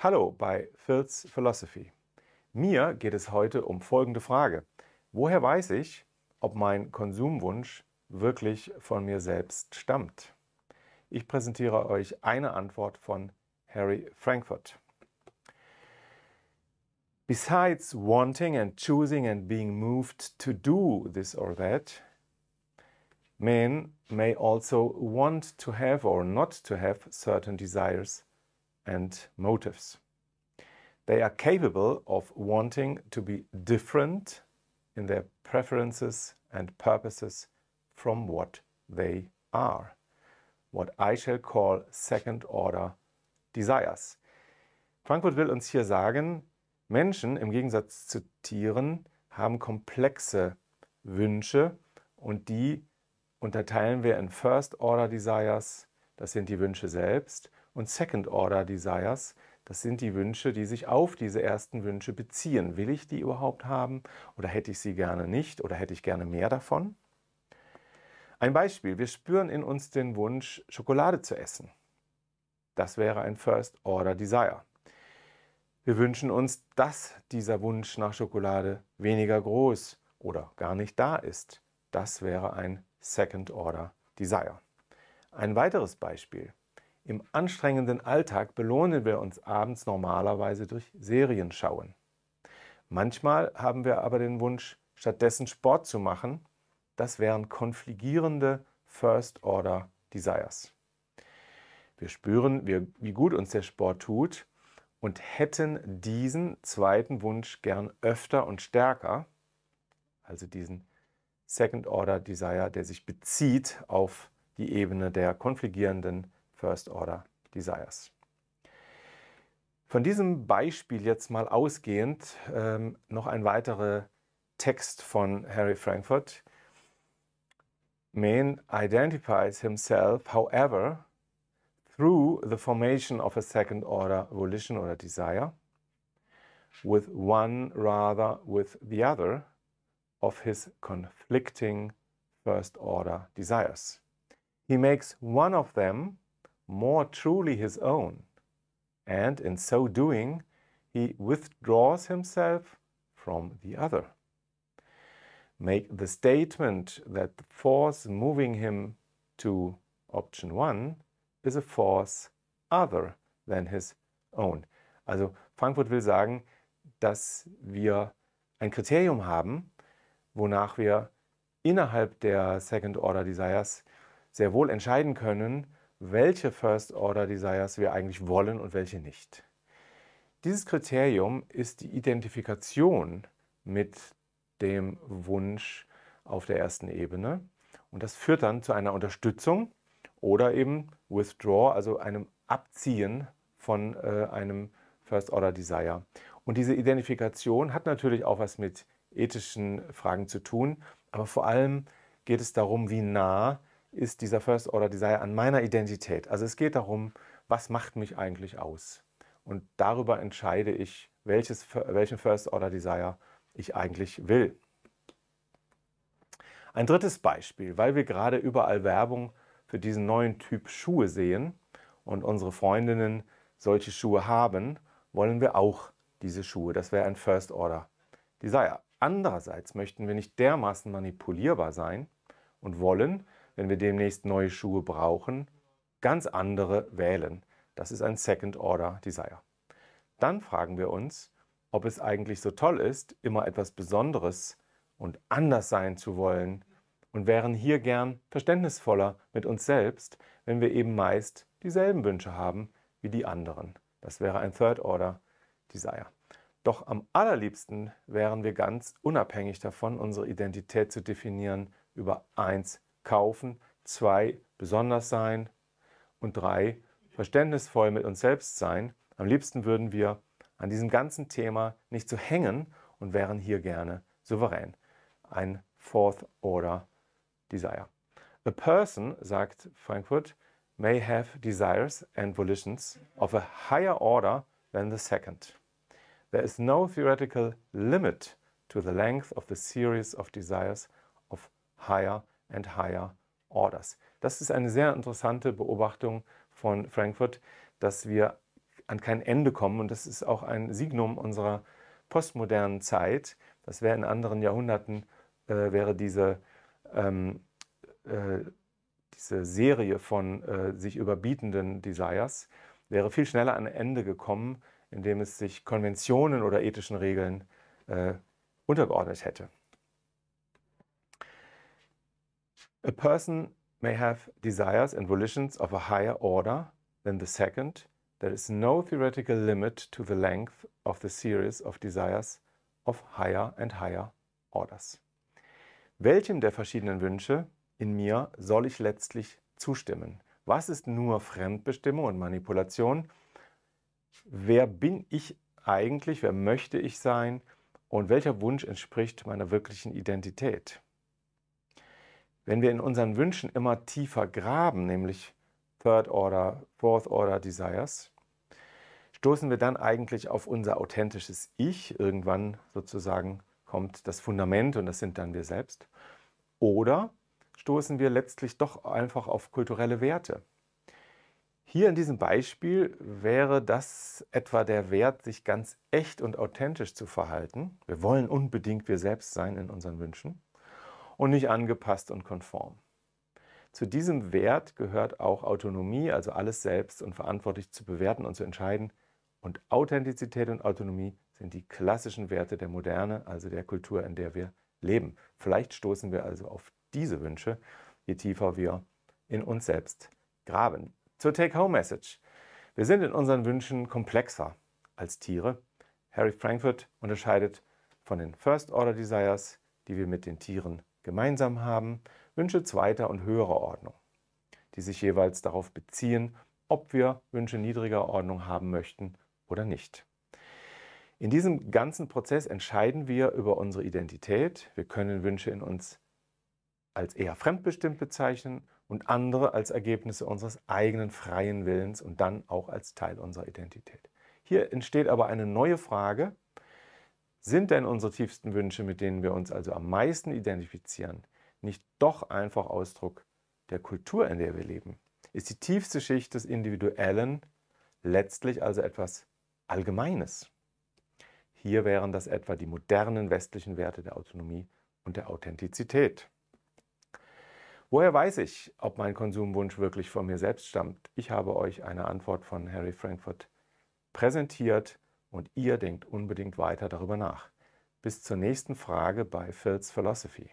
Hallo bei Phil's Philosophy. Mir geht es heute um folgende Frage. Woher weiß ich, ob mein Konsumwunsch wirklich von mir selbst stammt? Ich präsentiere euch eine Antwort von Harry Frankfurt. Besides wanting and choosing and being moved to do this or that, men may also want to have or not to have certain desires and motives. They are capable of wanting to be different in their preferences and purposes from what they are, what I shall call second order desires. Frankfurt will uns hier sagen, Menschen im Gegensatz zu Tieren haben komplexe Wünsche und die unterteilen wir in First Order Desires, das sind die Wünsche selbst, und Second Order Desires. Das sind die Wünsche, die sich auf diese ersten Wünsche beziehen. Will ich die überhaupt haben oder hätte ich sie gerne nicht oder hätte ich gerne mehr davon? Ein Beispiel, wir spüren in uns den Wunsch, Schokolade zu essen. Das wäre ein First Order Desire. Wir wünschen uns, dass dieser Wunsch nach Schokolade weniger groß oder gar nicht da ist. Das wäre ein Second Order Desire. Ein weiteres Beispiel. Im anstrengenden Alltag belohnen wir uns abends normalerweise durch Serienschauen. Manchmal haben wir aber den Wunsch, stattdessen Sport zu machen. Das wären konfligierende First Order Desires. Wir spüren, wie gut uns der Sport tut und hätten diesen zweiten Wunsch gern öfter und stärker, also diesen Second Order Desire, der sich bezieht auf die Ebene der konfligierenden First-Order-Desires. First Order Desires. Von diesem Beispiel jetzt mal ausgehend ähm, noch ein weiterer Text von Harry Frankfurt. Man identifies himself, however, through the formation of a second order volition or a desire, with one rather with the other of his conflicting first order desires. He makes one of them more truly his own, and in so doing, he withdraws himself from the other. Make the statement that the force moving him to option 1 is a force other than his own. Also Frankfurt will sagen, dass wir ein Kriterium haben, wonach wir innerhalb der Second Order Desires sehr wohl entscheiden können, welche First Order Desires wir eigentlich wollen und welche nicht. Dieses Kriterium ist die Identifikation mit dem Wunsch auf der ersten Ebene und das führt dann zu einer Unterstützung oder eben Withdraw, also einem Abziehen von äh, einem First Order Desire. Und diese Identifikation hat natürlich auch was mit ethischen Fragen zu tun, aber vor allem geht es darum, wie nah ist dieser First Order Desire an meiner Identität. Also es geht darum, was macht mich eigentlich aus? Und darüber entscheide ich, welches, welchen First Order Desire ich eigentlich will. Ein drittes Beispiel, weil wir gerade überall Werbung für diesen neuen Typ Schuhe sehen und unsere Freundinnen solche Schuhe haben, wollen wir auch diese Schuhe. Das wäre ein First Order Desire. Andererseits möchten wir nicht dermaßen manipulierbar sein und wollen, wenn wir demnächst neue Schuhe brauchen, ganz andere wählen. Das ist ein Second Order Desire. Dann fragen wir uns, ob es eigentlich so toll ist, immer etwas Besonderes und anders sein zu wollen und wären hier gern verständnisvoller mit uns selbst, wenn wir eben meist dieselben Wünsche haben wie die anderen. Das wäre ein Third Order Desire. Doch am allerliebsten wären wir ganz unabhängig davon, unsere Identität zu definieren über eins kaufen, zwei besonders sein und drei verständnisvoll mit uns selbst sein. Am liebsten würden wir an diesem ganzen Thema nicht so hängen und wären hier gerne souverän. Ein Fourth Order Desire. A person, sagt Frankfurt, may have desires and volitions of a higher order than the second. There is no theoretical limit to the length of the series of desires of higher order and Higher Orders. Das ist eine sehr interessante Beobachtung von Frankfurt, dass wir an kein Ende kommen und das ist auch ein Signum unserer postmodernen Zeit. Das wäre in anderen Jahrhunderten, äh, wäre diese, ähm, äh, diese Serie von äh, sich überbietenden Desires, wäre viel schneller an ein Ende gekommen, indem es sich Konventionen oder ethischen Regeln äh, untergeordnet hätte. A person may have desires and volitions of a higher order than the second. There is no theoretical limit to the length of the series of desires of higher and higher orders. Welchem der verschiedenen Wünsche in mir soll ich letztlich zustimmen? Was ist nur Fremdbestimmung und Manipulation? Wer bin ich eigentlich? Wer möchte ich sein? Und welcher Wunsch entspricht meiner wirklichen Identität? wenn wir in unseren Wünschen immer tiefer graben, nämlich Third Order, Fourth Order Desires, stoßen wir dann eigentlich auf unser authentisches Ich. Irgendwann sozusagen kommt das Fundament und das sind dann wir selbst. Oder stoßen wir letztlich doch einfach auf kulturelle Werte. Hier in diesem Beispiel wäre das etwa der Wert, sich ganz echt und authentisch zu verhalten. Wir wollen unbedingt wir selbst sein in unseren Wünschen und nicht angepasst und konform. Zu diesem Wert gehört auch Autonomie, also alles selbst und verantwortlich zu bewerten und zu entscheiden. Und Authentizität und Autonomie sind die klassischen Werte der Moderne, also der Kultur, in der wir leben. Vielleicht stoßen wir also auf diese Wünsche, je tiefer wir in uns selbst graben. Zur Take-Home-Message. Wir sind in unseren Wünschen komplexer als Tiere. Harry Frankfurt unterscheidet von den First-Order-Desires, die wir mit den Tieren gemeinsam haben, Wünsche zweiter und höherer Ordnung, die sich jeweils darauf beziehen, ob wir Wünsche niedriger Ordnung haben möchten oder nicht. In diesem ganzen Prozess entscheiden wir über unsere Identität. Wir können Wünsche in uns als eher fremdbestimmt bezeichnen und andere als Ergebnisse unseres eigenen freien Willens und dann auch als Teil unserer Identität. Hier entsteht aber eine neue Frage, sind denn unsere tiefsten Wünsche, mit denen wir uns also am meisten identifizieren, nicht doch einfach Ausdruck der Kultur, in der wir leben? Ist die tiefste Schicht des Individuellen letztlich also etwas Allgemeines? Hier wären das etwa die modernen westlichen Werte der Autonomie und der Authentizität. Woher weiß ich, ob mein Konsumwunsch wirklich von mir selbst stammt? Ich habe euch eine Antwort von Harry Frankfurt präsentiert und ihr denkt unbedingt weiter darüber nach. Bis zur nächsten Frage bei Phil's Philosophy.